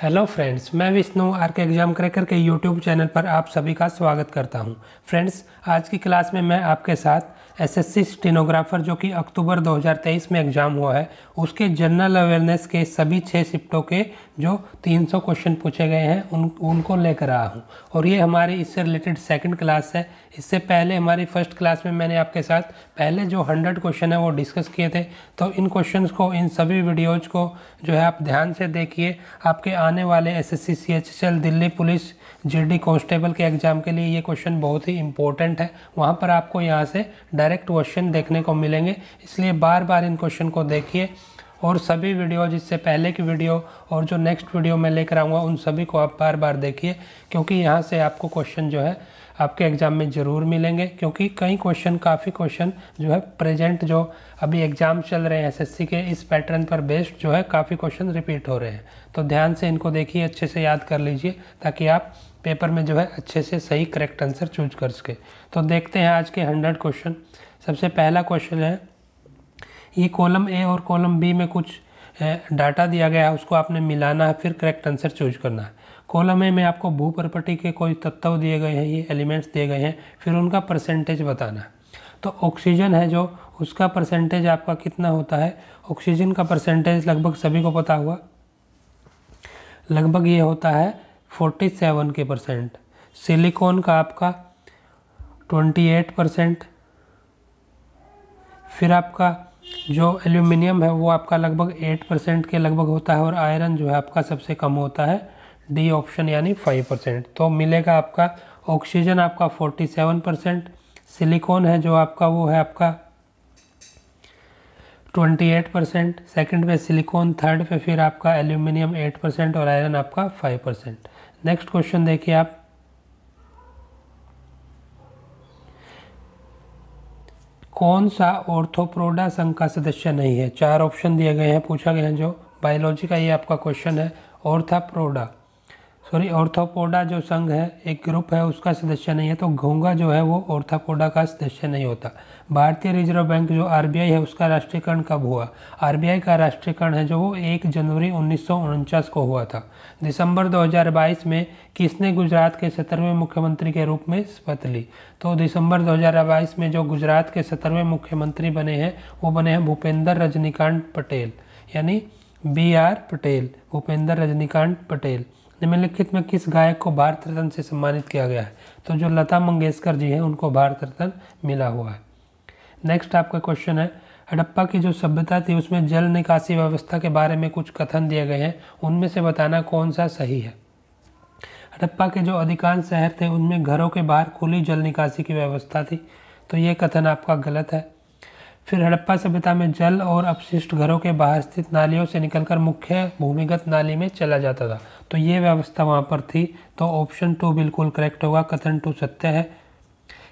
hello friends मैं Vishnu R K exam cracker के YouTube channel पर आप सभी का स्वागत करता हूं फ्रेंड्स आज की क्लास में मैं आपके साथ एसएससी स्टेनोग्राफर जो कि अक्टूबर 2023 में एग्ज़ाम हुआ है उसके जनरल अवेयरनेस के सभी छः शिफ्टों के जो 300 क्वेश्चन पूछे गए हैं उन उनको लेकर आया हूँ और ये हमारी इससे रिलेटेड सेकेंड क्लास है इससे पहले हमारी फर्स्ट क्लास में मैंने आपके साथ पहले जो हंड्रेड क्वेश्चन है वो डिस्कस किए थे तो इन क्वेश्चन को इन सभी वीडियोज़ को जो है आप ध्यान से देखिए आपके आने वाले S S C C H L Delhi police GD constable के एग्ज़ाम के लिए ये क्वेश्चन बहुत ही इंपॉर्टेंट है वहाँ पर आपको यहाँ से डायरेक्ट क्वेश्चन देखने को मिलेंगे इसलिए बार बार इन क्वेश्चन को देखिए और सभी वीडियो जिससे पहले की वीडियो और जो नेक्स्ट वीडियो मैं लेकर आऊँगा उन सभी को आप बार बार देखिए क्योंकि यहाँ से आपको क्वेश्चन जो है आपके एग्ज़ाम में ज़रूर मिलेंगे क्योंकि कई क्वेश्चन काफ़ी क्वेश्चन जो है प्रेजेंट जो अभी एग्ज़ाम चल रहे हैं एसएससी के इस पैटर्न पर बेस्ड जो है काफ़ी क्वेश्चन रिपीट हो रहे हैं तो ध्यान से इनको देखिए अच्छे से याद कर लीजिए ताकि आप पेपर में जो है अच्छे से सही करेक्ट आंसर चूज कर सके तो देखते हैं आज के हंड्रेड क्वेश्चन सबसे पहला क्वेश्चन है ये कॉलम ए और कॉलम बी में कुछ डाटा दिया गया है उसको आपने मिलाना है फिर करेक्ट आंसर चूज करना है कॉलम ए में आपको भू प्रॉपर्टी के कोई तत्व दिए गए हैं ये एलिमेंट्स दिए गए हैं फिर उनका परसेंटेज बताना है तो ऑक्सीजन है जो उसका परसेंटेज आपका कितना होता है ऑक्सीजन का परसेंटेज लगभग सभी को पता हुआ लगभग ये होता है फोर्टी सेवन के परसेंट सिलिकॉन का आपका ट्वेंटी एट परसेंट फिर आपका जो एल्यूमिनियम है वो आपका लगभग एट परसेंट के लगभग होता है और आयरन जो है आपका सबसे कम होता है डी ऑप्शन यानी फाइव परसेंट तो मिलेगा आपका ऑक्सीजन आपका फोर्टी सेवन परसेंट सिलिकॉन है जो आपका वो है आपका ट्वेंटी एट परसेंट सेकेंड पे सिलिकॉन थर्ड पे फिर आपका एल्यूमिनियम एट परसेंट और आयरन आपका फाइव परसेंट नेक्स्ट क्वेश्चन देखिए आप कौन सा ऑर्थोप्रोडा संघ का सदस्य नहीं है चार ऑप्शन दिए गए हैं पूछा गया है जो बायोलॉजी का ये आपका क्वेश्चन है ऑर्थाप्रोडा सॉरी ऑर्थोपोडा जो संघ है एक ग्रुप है उसका सदस्य नहीं है तो घोंगा जो है वो ऑर्थोपोडा का सदस्य नहीं होता भारतीय रिजर्व बैंक जो आरबीआई है उसका राष्ट्रीयकरण कब हुआ आरबीआई का राष्ट्रीयकरण है जो वो एक जनवरी उन्नीस को हुआ था दिसंबर 2022 में किसने गुजरात के सत्रहवें मुख्यमंत्री के रूप में शपथ ली तो दिसंबर 2022 में जो गुजरात के सत्रहवें मुख्यमंत्री बने हैं वो बने हैं भूपेंद्र रजनीकांत पटेल यानी बी आर पटेल भूपेंद्र रजनीकांत पटेल निम्नलिखित में किस गायक को भारत रत्न से सम्मानित किया गया है तो जो लता मंगेशकर जी हैं उनको भारत रत्न मिला हुआ है नेक्स्ट आपका क्वेश्चन है हड़प्पा की जो सभ्यता थी उसमें जल निकासी व्यवस्था के बारे में कुछ कथन दिए गए हैं उनमें से बताना कौन सा सही है हड़प्पा के जो अधिकांश शहर थे उनमें घरों के बाहर खुली जल निकासी की व्यवस्था थी तो ये कथन आपका गलत है फिर हड़प्पा सभ्यता में जल और अपशिष्ट घरों के बाहर स्थित नालियों से निकलकर मुख्य भूमिगत नाली में चला जाता था तो ये व्यवस्था वहाँ पर थी तो ऑप्शन टू बिल्कुल करेक्ट होगा कथन टू सत्य है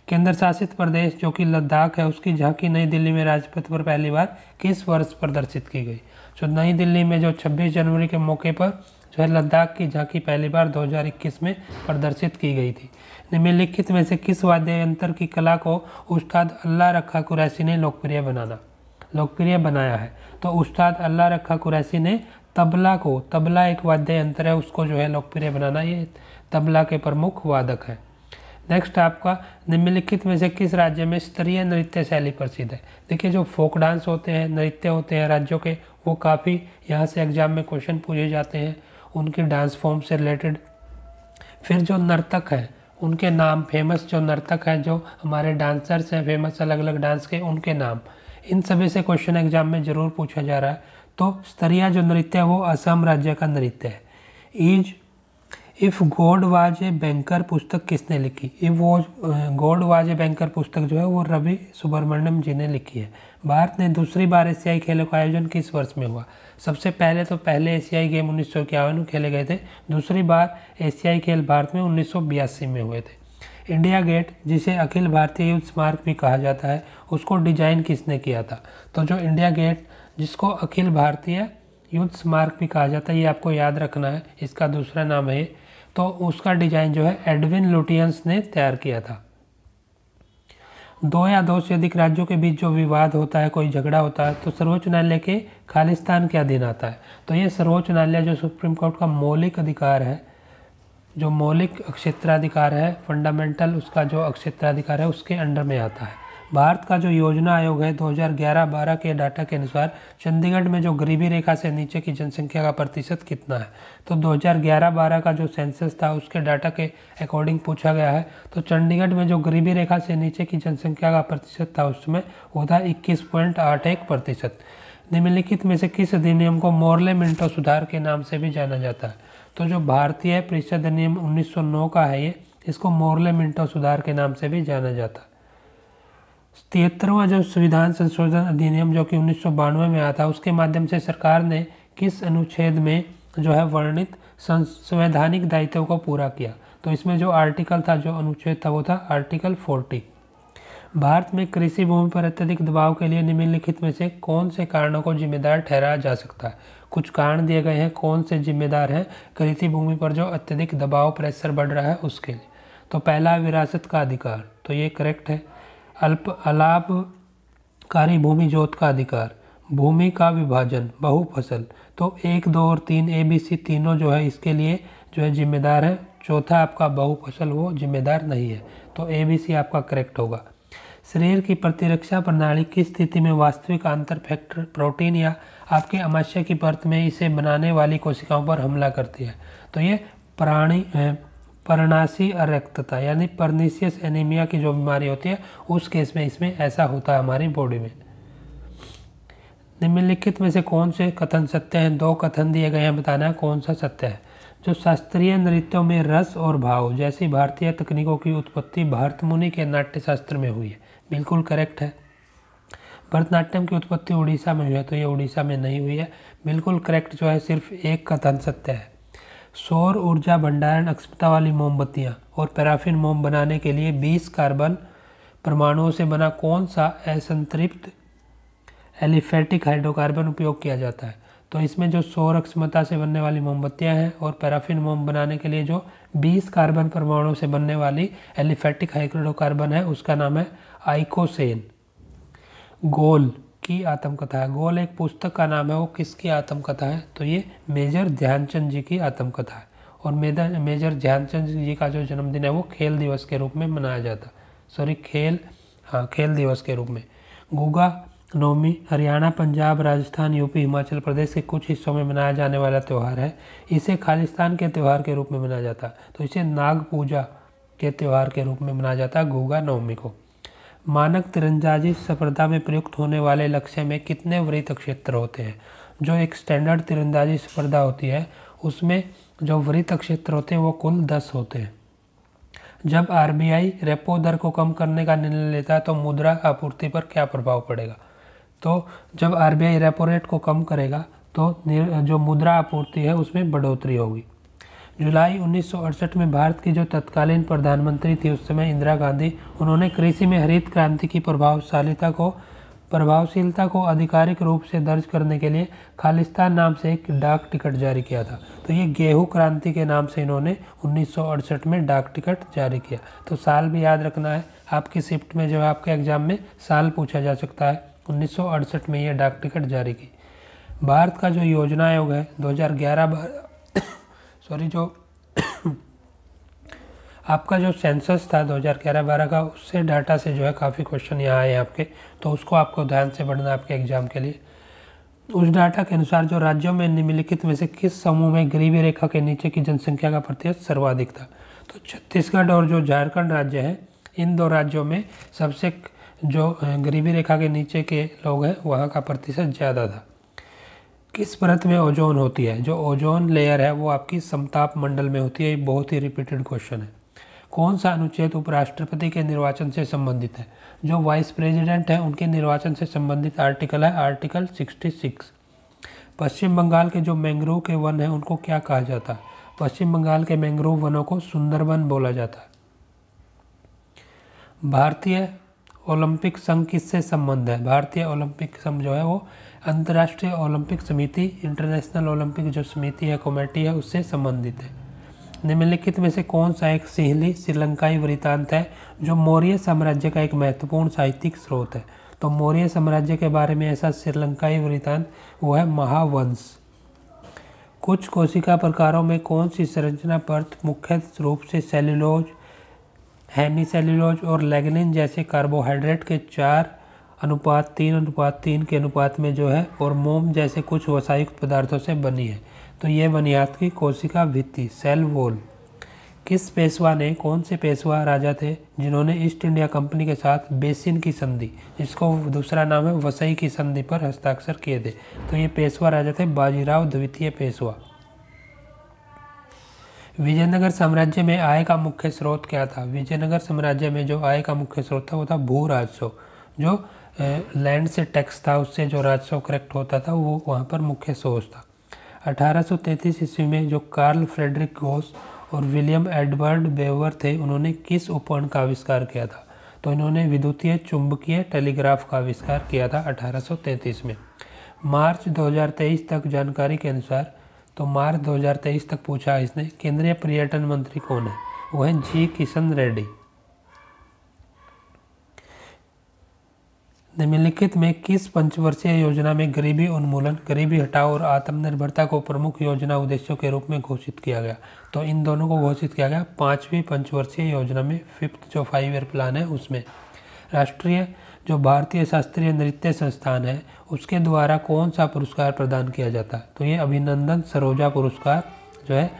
केंद्र शासित प्रदेश जो कि लद्दाख है उसकी झांकी नई दिल्ली में राजपथ पर पहली बार किस वर्ष प्रदर्शित की गई तो नई दिल्ली में जो 26 जनवरी के मौके पर जो है लद्दाख की झांकी पहली बार 2021 में प्रदर्शित की गई थी निम्नलिखित में से किस वाद्य यंत्र की कला को उस्ताद अल्लाह रखा कुरैसी ने लोकप्रिय बनाना लोकप्रिय बनाया है तो उस्ताद अल्लाह रखा कुरैसी ने तबला को तबला एक वाद्य यंत्र है उसको जो है लोकप्रिय बनाना ये तबला के प्रमुख वादक है नेक्स्ट आपका निम्नलिखित में से किस राज्य में स्तरीय नृत्य शैली प्रसिद्ध है देखिए जो फोक डांस होते हैं नृत्य होते हैं राज्यों के वो काफ़ी यहाँ से एग्जाम में क्वेश्चन पूछे जाते हैं उनके डांस फॉर्म से रिलेटेड फिर जो नर्तक हैं उनके नाम फेमस जो नर्तक हैं जो हमारे डांसर्स हैं फेमस अलग अलग डांस के उनके नाम इन सभी से क्वेश्चन एग्जाम में ज़रूर पूछा जा रहा है तो स्तरिया जो नृत्य है वो असम राज्य का नृत्य है is if God was a banker पुस्तक किसने लिखी इफ वो गोड वाज ए बैंकर पुस्तक जो है वो रवि सुब्रमण्यम जी ने लिखी है भारत ने दूसरी बार एशियाई खेलों का आयोजन किस वर्ष में हुआ सबसे पहले तो पहले एशियाई गेम उन्नीस सौ इक्यावन में खेले गए थे दूसरी बार एशियाई खेल भारत में उन्नीस सौ बयासी में हुए थे इंडिया गेट जिसे अखिल भारतीय युद्ध स्मारक भी कहा जाता है उसको डिजाइन किसने किया था तो जो इंडिया गेट जिसको अखिल भारतीय युद्ध स्मारक भी कहा जाता है ये आपको याद रखना है इसका दूसरा नाम है तो उसका डिजाइन जो है एडविन लुटियंस ने तैयार किया था दो या दो से अधिक राज्यों के बीच जो विवाद होता है कोई झगड़ा होता है तो सर्वोच्च न्यायालय के खालिस्तान के अधीन आता है तो ये सर्वोच्च न्यायालय जो सुप्रीम कोर्ट का मौलिक अधिकार है जो मौलिक क्षेत्राधिकार है फंडामेंटल उसका जो क्षेत्राधिकार है उसके अंडर में आता है भारत का जो योजना आयोग है 2011-12 के डाटा के अनुसार चंडीगढ़ में जो गरीबी रेखा से नीचे की जनसंख्या का प्रतिशत कितना है तो 2011-12 का जो सेंसस था उसके डाटा के अकॉर्डिंग पूछा गया है तो चंडीगढ़ में जो गरीबी रेखा से नीचे की जनसंख्या का प्रतिशत था उसमें वो था इक्कीस प्रतिशत निम्नलिखित में से किस अधिनियम को मोरले मिंटो सुधार के नाम से भी जाना जाता है तो जो भारतीय परिषद अधिनियम 1909 का है ये इसको मोरले मिंटो सुधार के नाम से भी जाना जाता है तिहत्तरवा जो संविधान संशोधन अधिनियम जो कि उन्नीस में आया था उसके माध्यम से सरकार ने किस अनुच्छेद में जो है वर्णित संवैधानिक दायित्व को पूरा किया तो इसमें जो आर्टिकल था जो अनुच्छेद था वो था आर्टिकल फोर्टी भारत में कृषि भूमि पर अत्यधिक दबाव के लिए निम्नलिखित में से कौन से कारणों को जिम्मेदार ठहराया जा सकता है कुछ कारण दिए गए हैं कौन से जिम्मेदार हैं कृषि भूमि पर जो अत्यधिक दबाव प्रेशर बढ़ रहा है उसके लिए तो पहला विरासत का अधिकार तो ये करेक्ट है अल्प अलाभकारी भूमि जोत का अधिकार भूमि का विभाजन बहुफसल तो एक दो और तीन ए बी सी तीनों जो है इसके लिए जो है जिम्मेदार है चौथा आपका बहुफसल वो जिम्मेदार नहीं है तो ए बी सी आपका करेक्ट होगा शरीर की प्रतिरक्षा प्रणाली किस स्थिति में वास्तविक आंतर फैक्टर प्रोटीन या आपके अमाशय की परत में इसे बनाने वाली कोशिकाओं पर हमला करती है तो ये प्राणी परनासी अरक्तता यानी परनीसियस एनीमिया की जो बीमारी होती है उस केस में इसमें ऐसा होता है हमारी बॉडी में निम्नलिखित में से कौन से कथन सत्य हैं दो कथन दिए गए हैं बताना है कौन सा सत्य है जो शास्त्रीय नृत्यों में रस और भाव जैसी भारतीय तकनीकों की उत्पत्ति भारत मुनि के नाट्यशास्त्र में हुई है बिल्कुल करेक्ट है भरतनाट्यम की उत्पत्ति उड़ीसा में हुई है तो ये उड़ीसा में नहीं हुई है बिल्कुल करेक्ट जो है सिर्फ एक कथन सत्य है सौर ऊर्जा भंडारण अक्षमता वाली मोमबत्तियाँ और पैराफिन मोम बनाने के लिए 20 कार्बन परमाणुओं से बना कौन सा असंतृप्त एलिफेटिक हाइड्रोकार्बन उपयोग किया जाता है तो इसमें जो सौर अक्षमता से बनने वाली मोमबत्तियाँ हैं और पैराफिन मोम बनाने के लिए जो 20 कार्बन परमाणुओं से बनने वाली एलिफेटिक हाइड्रोकार्बन है उसका नाम है आइकोसेन गोल की आत्मकथा है गोल एक पुस्तक का नाम है वो किसकी आत्मकथा है तो ये मेजर ध्यानचंद जी की आत्मकथा है और मेजर मेजर ध्यानचंद जी का जो जन्मदिन है वो खेल दिवस के रूप में मनाया जाता सॉरी खेल हाँ खेल दिवस के रूप में गुगा नवमी हरियाणा पंजाब राजस्थान यूपी हिमाचल प्रदेश के कुछ हिस्सों में मनाया जाने वाला त्यौहार है इसे खालिस्तान के त्यौहार के रूप में मनाया जाता है तो इसे नाग पूजा के त्यौहार के रूप में मनाया जाता है गुगा नवमी को मानक तिरंदाजी स्पर्धा में प्रयुक्त होने वाले लक्ष्य में कितने वृत्त क्षेत्र होते हैं जो एक स्टैंडर्ड तिरंदाजी स्पर्धा होती है उसमें जो वृत्त क्षेत्र होते हैं वो कुल दस होते हैं जब आर रेपो दर को कम करने का निर्णय लेता है तो मुद्रा आपूर्ति पर क्या प्रभाव पड़ेगा तो जब आर रेपो रेट को कम करेगा तो जो मुद्रा आपूर्ति है उसमें बढ़ोतरी होगी जुलाई उन्नीस में भारत के जो तत्कालीन प्रधानमंत्री थे उस समय इंदिरा गांधी उन्होंने कृषि में हरित क्रांति की प्रभावशालीता को प्रभावशीलता को आधिकारिक रूप से दर्ज करने के लिए खालिस्तान नाम से एक डाक टिकट जारी किया था तो ये गेहूं क्रांति के नाम से इन्होंने उन्नीस में डाक टिकट जारी किया तो साल भी याद रखना है आपके शिफ्ट में जो है आपके एग्जाम में साल पूछा जा सकता है उन्नीस में ये डाक टिकट जारी की भारत का जो योजना आयोग है दो हज़ार सॉरी जो आपका जो सेंसस था 2011-12 का उससे डाटा से जो है काफ़ी क्वेश्चन यहाँ आए आपके तो उसको आपको ध्यान से पढ़ना आपके एग्जाम के लिए उस डाटा के अनुसार जो राज्यों में निम्नलिखित में से किस समूह में गरीबी रेखा के नीचे की जनसंख्या का प्रतिशत सर्वाधिक था तो छत्तीसगढ़ और जो झारखंड राज्य है इन दो राज्यों में सबसे जो गरीबी रेखा के नीचे के लोग हैं वहाँ का प्रतिशत ज़्यादा था किस परत में ओजोन होती है जो ओजोन लेयर है वो आपकी समताप मंडल में होती है ये बहुत ही रिपीटेड क्वेश्चन है कौन सा अनुच्छेद उपराष्ट्रपति के निर्वाचन से संबंधित है जो वाइस प्रेसिडेंट हैं उनके निर्वाचन से संबंधित आर्टिकल है आर्टिकल 66 पश्चिम बंगाल के जो मैंग्रोव के वन हैं उनको क्या कहा जाता है पश्चिम बंगाल के मैंग्रोव वनों को सुंदरवन बोला जाता है भारतीय ओलंपिक संघ किससे संबंध है भारतीय ओलंपिक संघ जो है वो अंतर्राष्ट्रीय ओलंपिक समिति इंटरनेशनल ओलंपिक जो समिति है कमेटी है उससे संबंधित है निम्नलिखित में से कौन सा एक सिहली श्रीलंकाई वृतांत है जो मौर्य साम्राज्य का एक महत्वपूर्ण साहित्यिक स्रोत है तो मौर्य साम्राज्य के बारे में ऐसा श्रीलंकाई वृतांत वो है महावंश कुछ कोशिका प्रकारों में कौन सी संरचना पर्थ मुख्य रूप से सेल्युलोज हैमी सेल्युलोज और लेगनिन जैसे कार्बोहाइड्रेट के चार अनुपात तीन अनुपात तीन के अनुपात में जो है और मोम जैसे कुछ वसायुक्त पदार्थों से बनी है तो यह बनी आपकी कोशिका भित्ति सेल वॉल किस पेशवा ने कौन से पेशवा राजा थे जिन्होंने ईस्ट इंडिया कंपनी के साथ बेसिन की संधि जिसको दूसरा नाम है वसई की संधि पर हस्ताक्षर किए थे तो ये पेशवा राजा थे बाजीराव द्वितीय पेशवा विजयनगर साम्राज्य में आय का मुख्य स्रोत क्या था विजयनगर साम्राज्य में जो आय का मुख्य स्रोत था वो था भू राजस्व जो लैंड से टैक्स था उससे जो राजस्व करेक्ट होता था वो वहाँ पर मुख्य सोर्स था 1833 ईस्वी में जो कार्ल फ्रेडरिक गोस और विलियम एडवर्ड बेवर थे उन्होंने किस उपकरण का आविष्कार किया था तो इन्होंने विद्युतीय चुंबकीय टेलीग्राफ का आविष्कार किया था 1833 में मार्च 2023 तक जानकारी के अनुसार तो मार्च 2023 तक पूछा इसने केंद्रीय पर्यटन मंत्री कौन है वह है जी किशन रेड्डी निम्नलिखित में किस पंचवर्षीय योजना में गरीबी उन्मूलन गरीबी हटाओ और आत्मनिर्भरता को प्रमुख योजना उद्देश्यों के रूप में घोषित किया गया तो इन दोनों को घोषित किया गया पाँचवीं पंचवर्षीय योजना में फिफ्थ जो फाइव ईयर प्लान है उसमें राष्ट्रीय जो भारतीय शास्त्रीय नृत्य संस्थान है उसके द्वारा कौन सा पुरस्कार प्रदान किया जाता है तो ये अभिनंदन सरोजा पुरस्कार जो है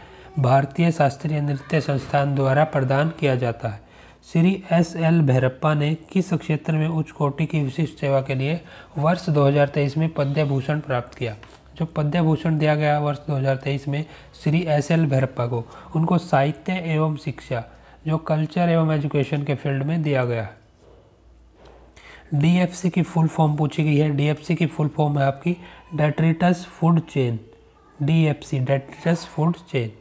भारतीय शास्त्रीय नृत्य संस्थान द्वारा प्रदान किया जाता है श्री एस एल भैरप्पा ने किस क्षेत्र में उच्च कोटि की विशिष्ट सेवा के लिए वर्ष 2023 में पद्य भूषण प्राप्त किया जो पद्य भूषण दिया गया वर्ष 2023 में श्री एस एल भैरप्पा को उनको साहित्य एवं शिक्षा जो कल्चर एवं एजुकेशन के फील्ड में दिया गया है डीएफसी की फुल फॉर्म पूछी गई है डीएफसी की फुल फॉर्म है आपकी detritus food chain DFC detritus food chain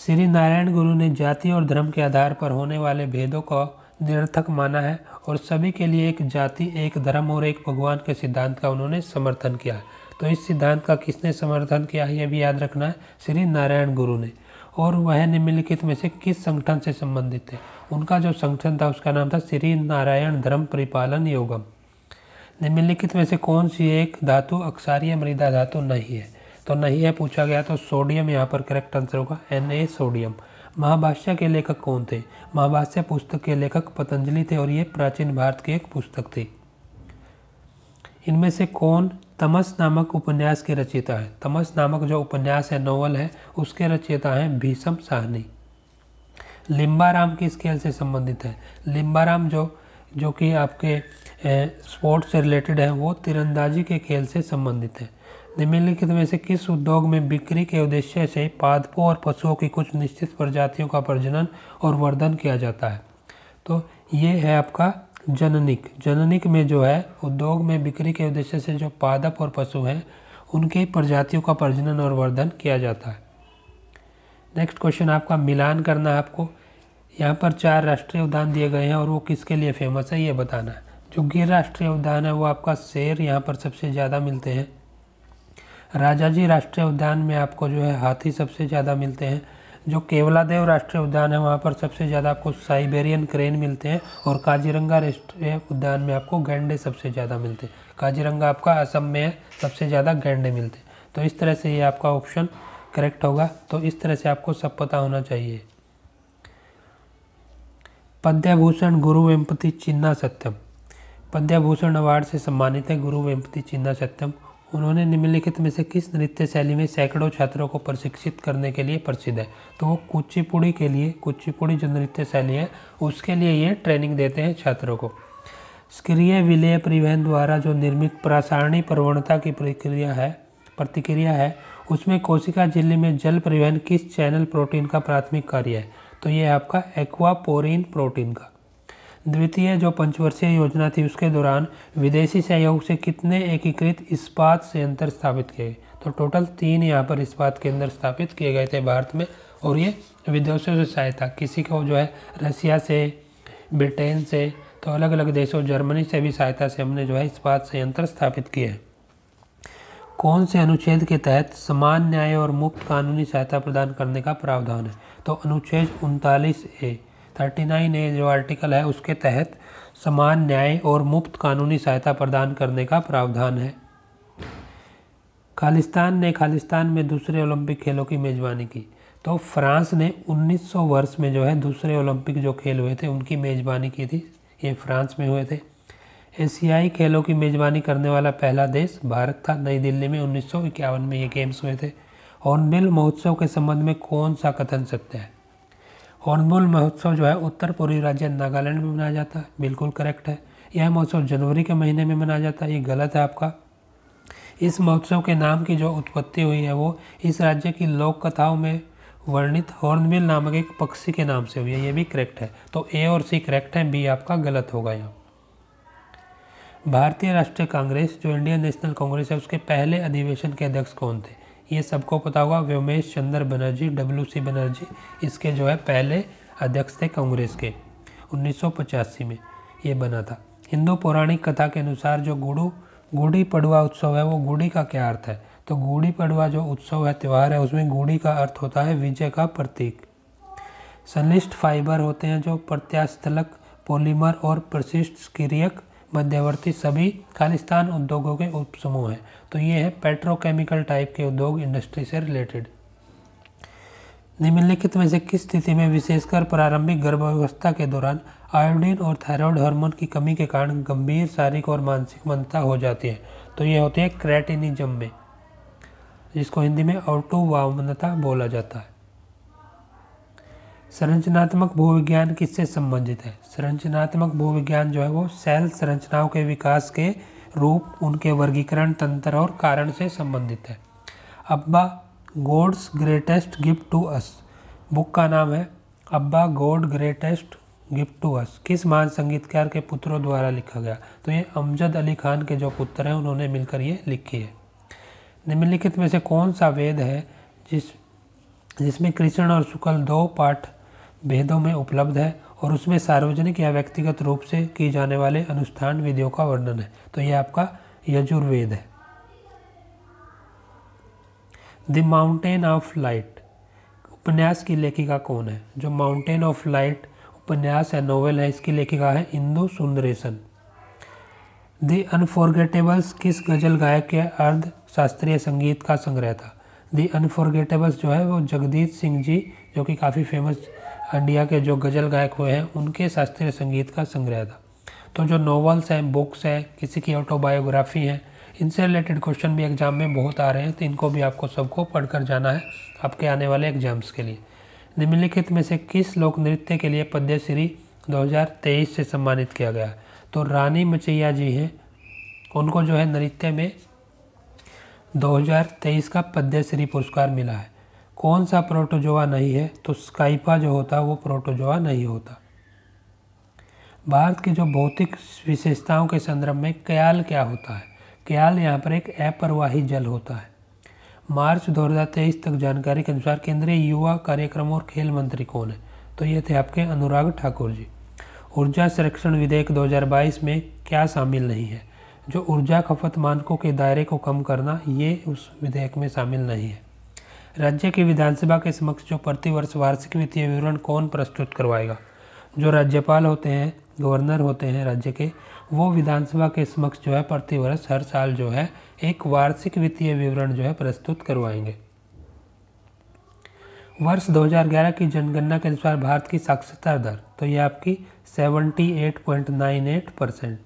Shri Narayana Guru ने जाति और धर्म के आधार पर होने वाले भेदों को निरर्थक माना है और सभी के लिए एक जाति एक धर्म और एक भगवान के सिद्धांत का उन्होंने समर्थन किया तो इस सिद्धांत का किसने समर्थन किया है यह भी याद रखना है श्री नारायण गुरु ने और वह निम्नलिखित में से किस संगठन से संबंधित थे उनका जो संगठन था उसका नाम था श्री नारायण धर्म परिपालन योगम निम्नलिखित में से कौन सी एक धातु अक्षारीय मृदा धातु नहीं है तो नहीं है पूछा गया तो सोडियम यहाँ पर करेक्ट आंसर होगा एन ए सोडियम महाभाष्य के लेखक कौन थे महाभाष्य पुस्तक के लेखक पतंजलि थे और ये प्राचीन भारत की एक पुस्तक थी इनमें से कौन तमस नामक उपन्यास के रचयिता है तमस नामक जो उपन्यास है नोवल है उसके रचयिता हैं भीषम साहनी लिम्बाराम किस खेल से संबंधित है लिम्बाराम जो जो कि आपके स्पोर्ट्स से रिलेटेड है वो तीरंदाजी के खेल से संबंधित है निम्नलिखित में से किस उद्योग में बिक्री के उद्देश्य से पादपों और पशुओं की कुछ निश्चित प्रजातियों का प्रजनन और वर्धन किया जाता है तो ये है आपका जननिक जननिक में जो है उद्योग में बिक्री के उद्देश्य से जो पादप और पशु हैं उनके प्रजातियों का प्रजनन और वर्धन किया जाता है नेक्स्ट क्वेश्चन आपका मिलान करना है आपको यहाँ पर चार राष्ट्रीय उद्यान दिए गए हैं और वो किसके लिए फेमस है ये बताना है जो गिर राष्ट्रीय उद्यान है वो आपका शेर यहाँ पर सबसे ज़्यादा मिलते हैं राजा जी राष्ट्रीय उद्यान में आपको जो है हाथी सबसे ज़्यादा मिलते हैं जो केवलादेव राष्ट्रीय उद्यान है वहाँ पर सबसे ज़्यादा आपको साइबेरियन क्रेन मिलते हैं और काजीरंगा राष्ट्रीय उद्यान में आपको गेंडे सबसे ज़्यादा मिलते हैं काजीरंगा आपका असम में सबसे ज़्यादा गेंडे मिलते हैं तो इस तरह से ये आपका ऑप्शन करेक्ट होगा तो इस तरह से आपको सब पता होना चाहिए पद्याभूषण गुरु वेम्पति चिन्ना सत्यम पद्याभूषण अवार्ड से सम्मानित है गुरु वेम्पति चिन्ना सत्यम उन्होंने निम्नलिखित में से किस नृत्य शैली में सैकड़ों छात्रों को प्रशिक्षित करने के लिए प्रसिद्ध है तो वो कुचिपुड़ी के लिए कुचिपुड़ी जो नृत्य शैली है उसके लिए ये ट्रेनिंग देते हैं छात्रों को सक्रिय विलय परिवहन द्वारा जो निर्मित प्रसारणी प्रवणता की प्रक्रिया है प्रतिक्रिया है उसमें कोशिका झिल्ली में जल परिवहन किस चैनल प्रोटीन का प्राथमिक कार्य है तो ये आपका एक्वापोरिन प्रोटीन का द्वितीय जो पंचवर्षीय योजना थी उसके दौरान विदेशी सहयोग से कितने एकीकृत इस्पात संयंत्र स्थापित किए तो टोटल तीन यहाँ पर इस्पात केंद्र स्थापित किए गए थे भारत में और ये विदेशों से सहायता किसी को जो है रसिया से ब्रिटेन से तो अलग अलग देशों जर्मनी से भी सहायता से हमने जो है इस्पात संयंत्र स्थापित किए हैं कौन से अनुच्छेद के तहत समान न्याय और मुक्त कानूनी सहायता प्रदान करने का प्रावधान है तो अनुच्छेद उनतालीस ए थर्टी नाइन ए जो आर्टिकल है उसके तहत समान न्याय और मुफ्त कानूनी सहायता प्रदान करने का प्रावधान है खालिस्तान ने खालिस्तान में दूसरे ओलंपिक खेलों की मेज़बानी की तो फ्रांस ने 1900 वर्ष में जो है दूसरे ओलंपिक जो खेल हुए थे उनकी मेज़बानी की थी ये फ्रांस में हुए थे एशियाई खेलों की मेज़बानी करने वाला पहला देश भारत था नई दिल्ली में उन्नीस में ये गेम्स हुए थे और महोत्सव के संबंध में कौन सा कथन सत्य है हॉर्नबुल महोत्सव जो है उत्तर पूर्वी राज्य नागालैंड में मनाया जाता है बिल्कुल करेक्ट है यह महोत्सव जनवरी के महीने में मनाया जाता है ये गलत है आपका इस महोत्सव के नाम की जो उत्पत्ति हुई है वो इस राज्य की लोक कथाओं में वर्णित हॉर्नबिल नामक एक पक्षी के नाम से हुई है ये भी करेक्ट है तो ए और सी करेक्ट है बी आपका गलत होगा यहाँ भारतीय राष्ट्रीय कांग्रेस जो इंडियन नेशनल कांग्रेस है उसके पहले अधिवेशन के अध्यक्ष कौन थे ये सबको पता होगा व्योमेश चंद्र बनर्जी डब्ल्यू सी बनर्जी इसके जो है पहले अध्यक्ष थे कांग्रेस के उन्नीस में ये बना था हिंदू पौराणिक कथा के अनुसार जो गुड़ू गुड़ी पड़वा उत्सव है वो गुड़ी का क्या अर्थ है तो गुड़ी पड़वा जो उत्सव है त्यौहार है उसमें गुड़ी का अर्थ होता है विजय का प्रतीक संलिष्ट फाइबर होते हैं जो प्रत्यास्थलक पॉलीमर और प्रशिष्ट क्रियक मध्यवर्ती सभी खालिस्तान उद्योगों के उपसमूह हैं तो ये है पेट्रोकेमिकल टाइप के उद्योग इंडस्ट्री से रिलेटेड निम्नलिखित में से किस स्थिति में विशेषकर प्रारंभिक गर्भावस्था के दौरान आयोडीन और थायराइड हार्मोन की कमी के कारण गंभीर शारीरिक और मानसिक मंदता हो जाती है तो ये होती है क्रैटिनिजम में जिसको हिंदी में ऑटोवामता बोला जाता है संरचनात्मक भूविज्ञान किससे संबंधित है संरचनात्मक भूविज्ञान जो है वो सेल संरचनाओं के विकास के रूप उनके वर्गीकरण तंत्र और कारण से संबंधित है Abba God's greatest gift to us book का नाम है अब्बा गोड ग्रेटेस्ट गिफ्ट टू अस किस महान संगीतकार के पुत्रों द्वारा लिखा गया तो ये अमजद अली खान के जो पुत्र हैं उन्होंने मिलकर ये लिखी है निम्नलिखित में से कौन सा वेद है जिस जिसमें कृष्ण और शुक्ल दो पाठ भेदों में उपलब्ध है और उसमें सार्वजनिक या व्यक्तिगत रूप से की जाने वाले अनुष्ठान विधियों का वर्णन है तो यह आपका यजुर्वेद है द माउंटेन ऑफ लाइट उपन्यास की लेखिका कौन है जो माउंटेन ऑफ लाइट उपन्यास है नोवेल है इसकी लेखिका है इंदु सुंदरेशन द अनफॉर्गेटेबल्स किस गजल गायक के अर्ध शास्त्रीय संगीत का संग्रह था दी अनफॉर्गेटेबल्स जो है वो जगदीत सिंह जी जो कि काफ़ी फेमस हंडिया के जो गज़ल गायक हुए हैं उनके शास्त्रीय संगीत का संग्रह था तो जो नॉवल्स हैं बुक्स हैं किसी की ऑटोबायोग्राफी हैं इनसे रिलेटेड क्वेश्चन भी एग्ज़ाम में बहुत आ रहे हैं तो इनको भी आपको सबको पढ़कर जाना है आपके आने वाले एग्जाम्स के लिए निम्नलिखित में से किस लोक नृत्य के लिए पद्यश्री श्री 2023 से सम्मानित किया गया तो रानी मचैया जी हैं उनको जो है नृत्य में 2023 का पद्यश्री पुरस्कार मिला है कौन सा प्रोटोजोआ नहीं है तो स्काइपा जो होता है वो प्रोटोजोआ नहीं होता भारत की जो भौतिक विशेषताओं के संदर्भ में कयाल क्या होता है कयाल यहाँ पर एक अप्रवाही जल होता है मार्च 2023 तक जानकारी के अनुसार केंद्रीय युवा कार्यक्रम और खेल मंत्री कौन है तो ये थे आपके अनुराग ठाकुर जी ऊर्जा संरक्षण विधेयक 2022 में क्या शामिल नहीं है जो ऊर्जा खपत मानकों के दायरे को कम करना ये उस विधेयक में शामिल नहीं है राज्य की विधानसभा के समक्ष जो प्रतिवर्ष वार्षिक वित्तीय विवरण कौन प्रस्तुत करवाएगा जो राज्यपाल होते हैं गवर्नर होते हैं राज्य के वो विधानसभा के समक्ष जो है प्रतिवर्ष हर साल जो है एक वार्षिक वित्तीय विवरण जो है प्रस्तुत करवाएंगे वर्ष 2011 की जनगणना के अनुसार भारत की साक्षरता दर तो ये आपकी 78.98 परसेंट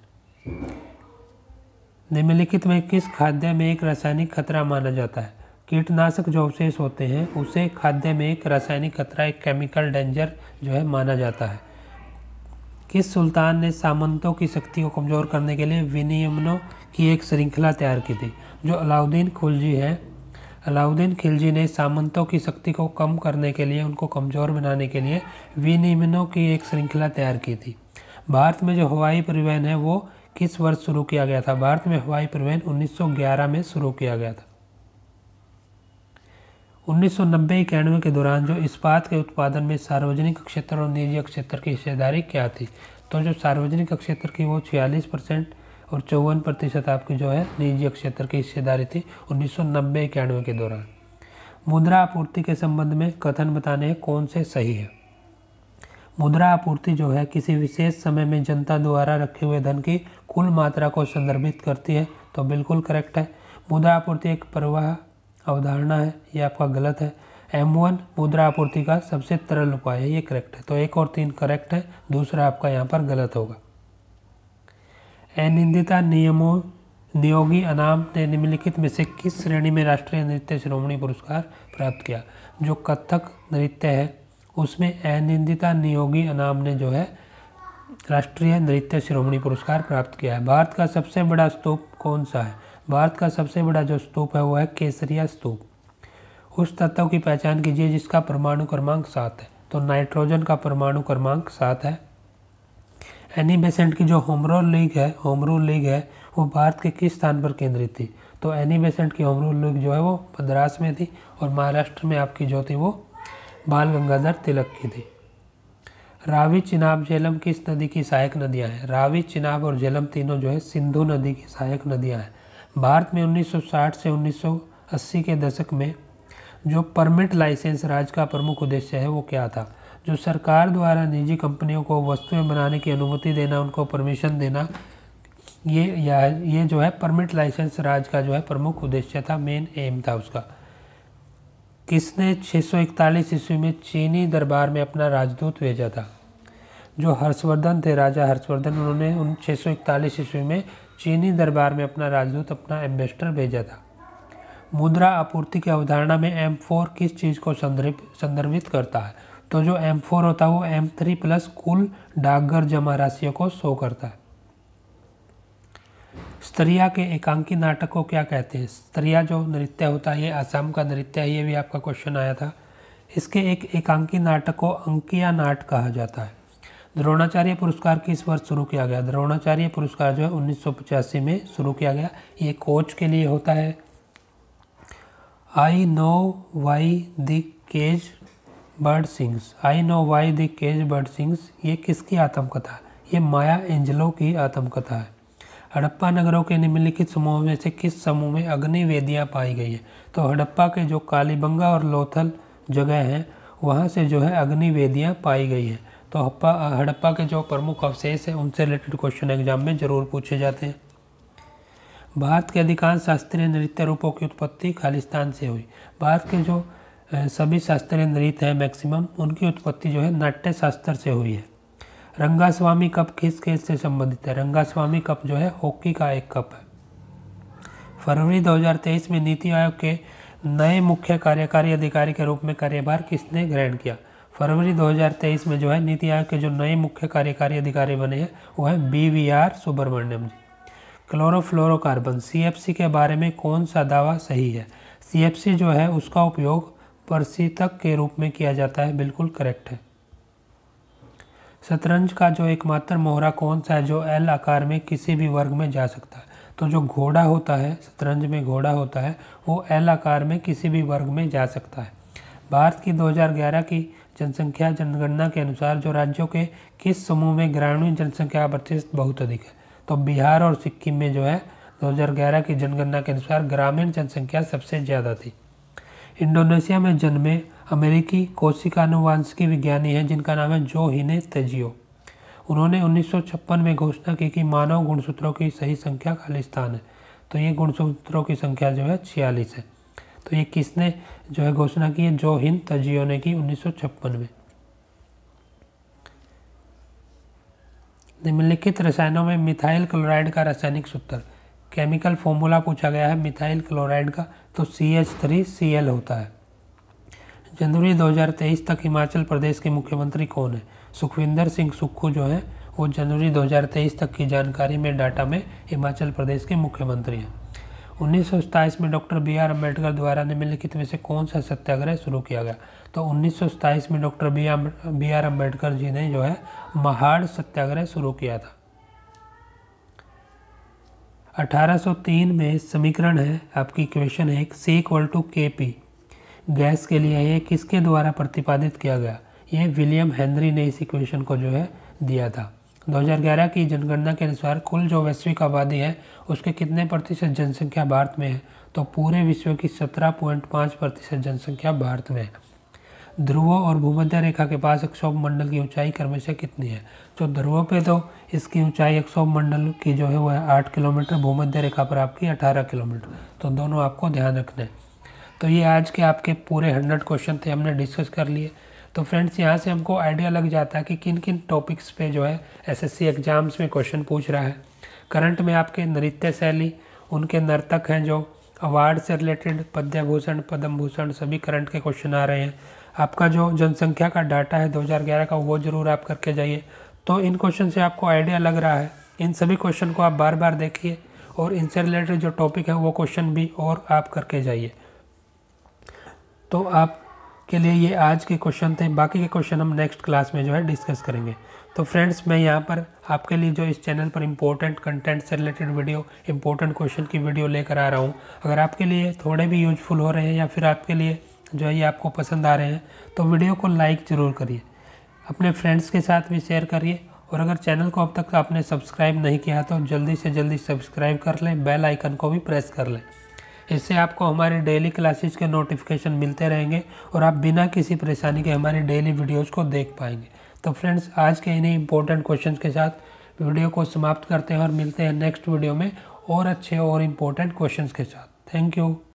निम्नलिखित में किस खाद्य में एक रासायनिक खतरा माना जाता है कीटनाशक जो अवशेष होते हैं उसे खाद्य में एक रासायनिक खतरा एक केमिकल डेंजर जो है माना जाता है किस सुल्तान ने सामंतों की शक्ति को कमज़ोर करने के लिए विनियमनों की एक श्रृंखला तैयार की थी जो अलाउद्दीन खिलजी है अलाउद्दीन खिलजी ने सामंतों की शक्ति को कम करने के लिए उनको कमज़ोर बनाने के लिए विनियमनों की एक श्रृंखला तैयार की थी भारत में जो हवाई परिवहन है वो किस वर्ष शुरू किया गया था भारत में हवाई परिवहन 1911 में शुरू किया गया था उन्नीस सौ नब्बे इक्यानवे के दौरान जो इस्पात के उत्पादन में सार्वजनिक क्षेत्र और निजी क्षेत्र की हिस्सेदारी क्या थी तो जो सार्वजनिक क्षेत्र की वो छियालीस परसेंट और चौवन प्रतिशत आपकी जो है निजी क्षेत्र की हिस्सेदारी थी उन्नीस सौ नब्बे इक्यानवे के दौरान मुद्रा आपूर्ति के संबंध में कथन बताने कौन से सही है मुद्रा आपूर्ति जो है किसी विशेष समय में जनता द्वारा रखे हुए धन की कुल मात्रा को संदर्भित करती है तो बिल्कुल करेक्ट है मुद्रा आपूर्ति एक प्रवाह अवधारणा है ये आपका गलत है एम वन मुद्रा आपूर्ति का सबसे तरल उपाय है ये करेक्ट है तो एक और तीन करेक्ट है दूसरा आपका यहाँ पर गलत होगा अनिंदिता नियमों नियोगी अनाम ने निम्नलिखित में से किस श्रेणी में राष्ट्रीय नृत्य श्रोमणी पुरस्कार प्राप्त किया जो कथक नृत्य है उसमें अनिंदिता नियोगी अनाम ने जो है राष्ट्रीय नृत्य श्रोमणी पुरस्कार प्राप्त किया है भारत का सबसे बड़ा स्तूप कौन सा है भारत का सबसे बड़ा जो स्तूप है वो है केसरिया स्तूप उस तत्व की पहचान कीजिए जिसका परमाणु क्रमांक सात है तो नाइट्रोजन का परमाणु क्रमांक सात है एनी बेसेंट की जो होमरोल लीग है होमरूल लीग है वो भारत के किस स्थान पर केंद्रित थी तो एनी बेसेंट की होमरूल लीग जो है वो मद्रास में थी और महाराष्ट्र में आपकी जो थी वो बाल गंगाधर तिलक की थी रावी चिनाब झेलम किस नदी की सहायक नदियाँ हैं रावी चिनाब और झेलम तीनों जो है सिंधु नदी की सहायक नदियाँ हैं भारत में 1960 से 1980 के दशक में जो परमिट लाइसेंस राज का प्रमुख उद्देश्य है वो क्या था जो सरकार द्वारा निजी कंपनियों को वस्तुएं बनाने की अनुमति देना उनको परमिशन देना ये या ये जो है परमिट लाइसेंस राज का जो है प्रमुख उद्देश्य था मेन एम था उसका किसने 641 ईस्वी में चीनी दरबार में अपना राजदूत भेजा था जो हर्षवर्धन थे राजा हर्षवर्धन उन्होंने उन 641 ईस्वी में चीनी दरबार में अपना राजदूत अपना एम्बेसडर भेजा था मुद्रा आपूर्ति की अवधारणा में एम फोर किस चीज़ को संदर्भित करता है तो जो एम फोर होता है वो एम थ्री प्लस कुल डाकघर जमा राशियों को शो करता है स्त्रिया के एकांकी नाटक को क्या कहते हैं स्त्रिया जो नृत्य होता है ये असम का नृत्य है ये भी आपका क्वेश्चन आया था इसके एक एकांकी नाटक को अंकिया नाट कहा जाता है द्रोणाचार्य पुरस्कार किस वर्ष शुरू किया गया द्रोणाचार्य पुरस्कार जो है उन्नीस में शुरू किया गया ये कोच के लिए होता है I know why the caged bird sings I know why the caged bird sings ये किसकी आत्मकथा ये माया एंजलो की आत्मकथा है हड़प्पा नगरों के निम्नलिखित समूह में से किस समूह में अग्नि वेदियाँ पाई गई हैं तो हड़प्पा के जो कालीबंगा और लोथल जगह हैं वहाँ से जो है अग्नि वेदियाँ पाई गई हैं तो हप्पा हड़प्पा के जो प्रमुख अवशेष हैं उनसे रिलेटेड क्वेश्चन एग्जाम में जरूर पूछे जाते हैं भारत के अधिकांश शास्त्रीय नृत्य रूपों की उत्पत्ति खालिस्तान से हुई भारत के जो सभी शास्त्रीय नृत्य हैं मैक्सिमम उनकी उत्पत्ति जो है नाट्य शास्त्र से हुई है रंगा स्वामी कप किस केस से संबंधित है रंगा स्वामी कप जो है हॉकी का एक कप है फरवरी 2023 में नीति आयोग के नए मुख्य कार्यकारी अधिकारी के रूप में कार्यभार किसने ग्रहण किया फरवरी 2023 में जो है नीति आयोग के जो नए मुख्य कार्यकारी अधिकारी बने हैं वो है B V R Subrahmanyam ji chlorofluorocarbon C के बारे में कौन सा दावा सही है सी जो है उसका उपयोग परसीतक के रूप में किया जाता है बिल्कुल करेक्ट है शतरंज का जो एकमात्र मोहरा कौन सा है जो एल आकार में किसी भी वर्ग में जा सकता है तो जो घोड़ा होता है शतरंज में घोड़ा होता है वो एल आकार में किसी भी वर्ग में जा सकता है भारत की 2011 की जनसंख्या जनगणना के अनुसार जो राज्यों के किस समूह में ग्रामीण जनसंख्या प्रतिशत बहुत अधिक है तो बिहार और सिक्किम में जो है 2011 की जनगणना के अनुसार ग्रामीण जनसंख्या सबसे ज़्यादा थी इंडोनेशिया में जन्मे अमेरिकी कोशिका की विज्ञानी हैं जिनका नाम है जो हिने तेजियो उन्होंने उन्नीस में घोषणा की कि मानव गुणसूत्रों की सही संख्या खालिस्तान है तो ये गुणसूत्रों की संख्या जो है छियालीस है तो ये किसने जो है घोषणा की है जो हिंद तजियो ने की उन्नीस में निम्नलिखित रसायनों में मिथाइल क्लोराइड का रासायनिक सूत्र केमिकल फॉर्मूला पूछा गया है मिथाइल क्लोराइड का तो C H three C L होता है जनवरी 2023 तक हिमाचल प्रदेश के मुख्यमंत्री कौन है सुखविंदर सिंह सुक्खू जो है वो जनवरी 2023 तक की जानकारी में डाटा में हिमाचल प्रदेश के मुख्यमंत्री हैं उन्नीस में डॉक्टर बी आर अम्बेडकर द्वारा निम्नलिखित में से कौन सा सत्याग्रह शुरू किया गया तो उन्नीस में doctor B R B R Ambedkar ji ने जो है महाड़ सत्याग्रह शुरू किया था 1803 में समीकरण है आपकी क्वेश्चन है equal to K P gas के लिए ये किसके द्वारा प्रतिपादित किया गया ये विलियम हेनरी ने इस इक्वेशन को जो है दिया था 2011 की जनगणना के अनुसार कुल जो वैश्विक आबादी है उसके कितने प्रतिशत जनसंख्या भारत में है तो पूरे विश्व की 17.5 प्रतिशत जनसंख्या भारत में है ध्रुवों और भूमध्य रेखा के पास अक्षोभ मंडल की ऊंचाई क्रमशः कितनी है तो ध्रुवों पे तो इसकी ऊंचाई अक्षोभ मंडल की जो है वह है आठ किलोमीटर भूमध्य रेखा पर आपकी अठारह किलोमीटर तो दोनों आपको ध्यान रखना है तो ये आज के आपके पूरे हंड्रेड क्वेश्चन थे हमने डिस्कस कर लिए तो फ्रेंड्स यहाँ से हमको आइडिया लग जाता है कि किन किन टॉपिक्स पे जो है एसएससी एग्ज़ाम्स में क्वेश्चन पूछ रहा है करंट में आपके नृत्य शैली उनके नर्तक हैं जो अवार्ड से रिलेटेड भूषण पद्म भूषण सभी करंट के क्वेश्चन आ रहे हैं आपका जो जनसंख्या का डाटा है दो का वो ज़रूर आप करके जाइए तो इन क्वेश्चन से आपको आइडिया लग रहा है इन सभी क्वेश्चन को आप बार बार देखिए और इनसे रिलेटेड जो टॉपिक है वो क्वेश्चन भी और आप करके जाइए तो आप के लिए ये आज के क्वेश्चन थे बाकी के क्वेश्चन हम नेक्स्ट क्लास में जो है डिस्कस करेंगे तो फ्रेंड्स मैं यहाँ पर आपके लिए जो इस चैनल पर इंपॉर्टेंट कंटेंट से रिलेटेड वीडियो इंपॉर्टेंट क्वेश्चन की वीडियो लेकर आ रहा हूँ अगर आपके लिए थोड़े भी यूजफुल हो रहे हैं या फिर आपके लिए जो है ये आपको पसंद आ रहे हैं तो वीडियो को लाइक ज़रूर करिए अपने फ्रेंड्स के साथ भी शेयर करिए और अगर चैनल को अब तक आपने सब्सक्राइब नहीं किया तो जल्दी से जल्दी सब्सक्राइब कर लें बेल आइकन को भी प्रेस कर लें इससे आपको हमारे डेली क्लासेस के नोटिफिकेशन मिलते रहेंगे और आप बिना किसी परेशानी के हमारे डेली वीडियोस को देख पाएंगे तो फ्रेंड्स आज के इन्हीं इंपॉर्टेंट क्वेश्चंस के साथ वीडियो को समाप्त करते हैं और मिलते हैं नेक्स्ट वीडियो में और अच्छे और इम्पोर्टेंट क्वेश्चन के साथ थैंक यू